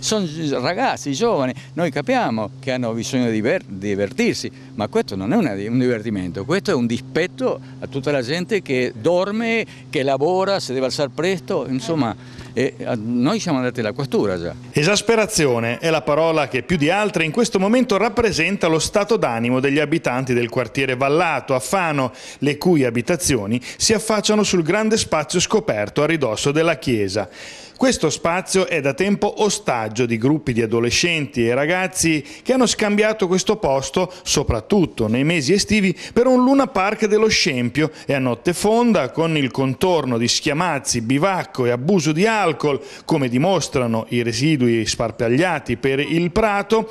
sono ragazzi, giovani, noi capiamo che hanno bisogno di divertirsi, ma questo non è un divertimento, questo è un dispetto a tutta la gente che dorme, che lavora, si deve alzare presto, insomma e noi siamo andati alla questura già. Esasperazione è la parola che più di altre in questo momento rappresenta lo stato d'animo degli abitanti del quartiere Vallato, a Fano, le cui abitazioni si affacciano sul grande spazio scoperto a ridosso della chiesa. Questo spazio è da tempo ostaggio di gruppi di adolescenti e ragazzi che hanno scambiato questo posto, soprattutto nei mesi estivi, per un luna park dello scempio e a notte fonda con il contorno di schiamazzi, bivacco e abuso di alcol, come dimostrano i residui sparpagliati per il prato,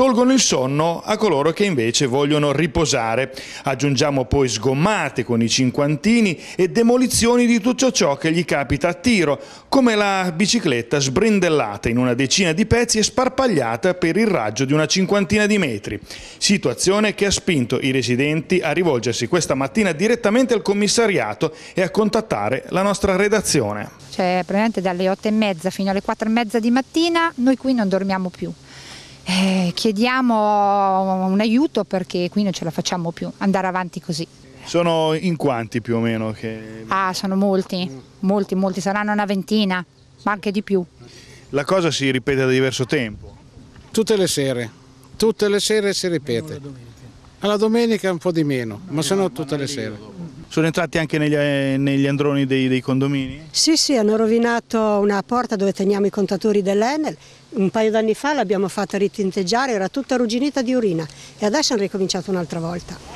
tolgono il sonno a coloro che invece vogliono riposare. Aggiungiamo poi sgommate con i cinquantini e demolizioni di tutto ciò che gli capita a tiro, come la bicicletta sbrindellata in una decina di pezzi e sparpagliata per il raggio di una cinquantina di metri. Situazione che ha spinto i residenti a rivolgersi questa mattina direttamente al commissariato e a contattare la nostra redazione. Cioè, praticamente dalle 8 e mezza fino alle 4 e mezza di mattina noi qui non dormiamo più eh, chiediamo un aiuto perché qui non ce la facciamo più, andare avanti così. Sono in quanti più o meno? Che... Ah, sono molti, molti, molti, saranno una ventina, ma anche di più. La cosa si ripete da diverso tempo? Tutte le sere, tutte le sere si ripete. Alla domenica un po' di meno, ma sono tutte le sere. Sono entrati anche negli, eh, negli androni dei, dei, condomini? Sì, sì, hanno rovinato una porta dove teniamo i contatori dell'Enel. Un paio d'anni fa l'abbiamo fatta ritinteggiare, era tutta arrugginita di urina e adesso hanno ricominciato un'altra volta.